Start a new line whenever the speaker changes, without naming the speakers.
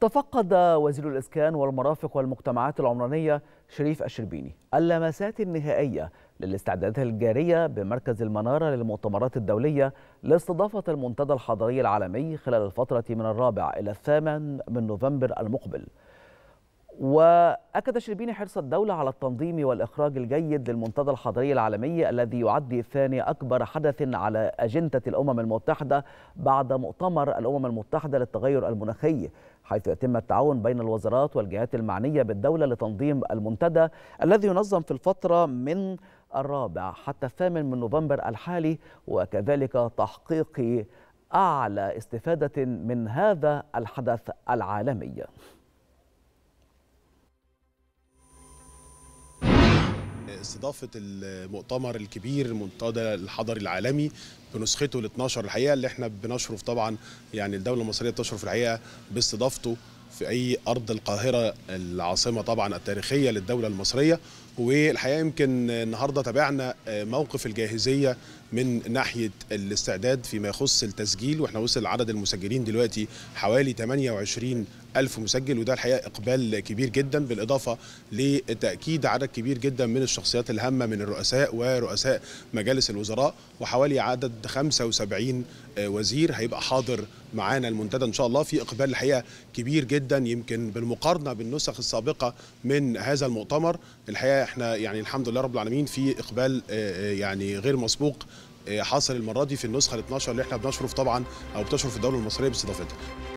تفقد وزير الإسكان والمرافق والمجتمعات العمرانية شريف الشربيني اللمسات النهائية للاستعدادات الجارية بمركز المنارة للمؤتمرات الدولية لاستضافة المنتدى الحضري العالمي خلال الفترة من الرابع إلى الثامن من نوفمبر المقبل وأكد شربيني حرص الدولة على التنظيم والإخراج الجيد للمنتدى الحضري العالمي الذي يعد ثاني أكبر حدث على أجندة الأمم المتحدة بعد مؤتمر الأمم المتحدة للتغير المناخي حيث يتم التعاون بين الوزارات والجهات المعنية بالدولة لتنظيم المنتدى الذي ينظم في الفترة من الرابع حتى الثامن من نوفمبر الحالي وكذلك تحقيق أعلى استفادة من هذا الحدث العالمي
استضافه المؤتمر الكبير المنتدى الحضري العالمي بنسخته ال 12 الحقيقه اللي احنا بنشرف طبعا يعني الدوله المصريه بتشرف الحقيقه باستضافته في اي ارض القاهره العاصمه طبعا التاريخيه للدوله المصريه والحقيقه يمكن النهارده تابعنا موقف الجاهزيه من ناحيه الاستعداد فيما يخص التسجيل واحنا وصل عدد المسجلين دلوقتي حوالي 28 ألف مسجل وده الحقيقة إقبال كبير جدا بالإضافة لتأكيد عدد كبير جدا من الشخصيات الهامة من الرؤساء ورؤساء مجالس الوزراء وحوالي عدد 75 وزير هيبقى حاضر معانا المنتدى إن شاء الله في إقبال الحقيقة كبير جدا يمكن بالمقارنة بالنسخ السابقة من هذا المؤتمر الحقيقة احنا يعني الحمد لله رب العالمين في اقبال آه، آه، يعني غير مسبوق آه، حصل المره دي في النسخه ال 12 اللي احنا بنشرف طبعا او بتشرف الدوله المصريه باستضافتها